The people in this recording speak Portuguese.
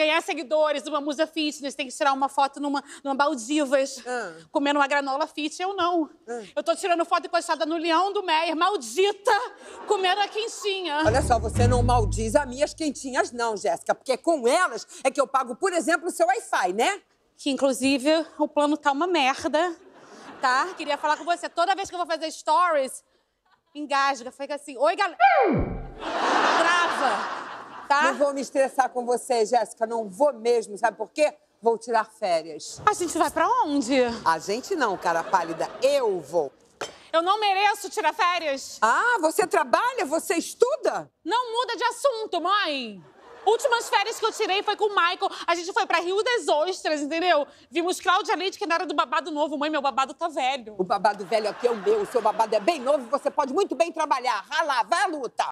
ganhar seguidores, uma musa fitness, tem que tirar uma foto numa, numa Maldivas, ah. comendo uma granola fit. Eu não. Ah. Eu tô tirando foto encostada no leão do Meyer, maldita, comendo a quentinha. Olha só, você não maldiz as minhas quentinhas, não, Jéssica, porque com elas é que eu pago, por exemplo, o seu Wi-Fi, né? Que, inclusive, o plano tá uma merda, tá? Queria falar com você. Toda vez que eu vou fazer stories, engasga, fica assim. Oi, galera. Não vou me estressar com você, Jéssica. Não vou mesmo. Sabe por quê? Vou tirar férias. A gente vai para onde? A gente não, cara pálida. Eu vou. Eu não mereço tirar férias. Ah, você trabalha? Você estuda? Não muda de assunto, mãe. Últimas férias que eu tirei foi com o Michael. A gente foi pra Rio das Ostras, entendeu? Vimos Cláudia Leite, que não era do babado novo. Mãe, meu babado tá velho. O babado velho aqui é o meu. O seu babado é bem novo. Você pode muito bem trabalhar. Rala, vai à luta.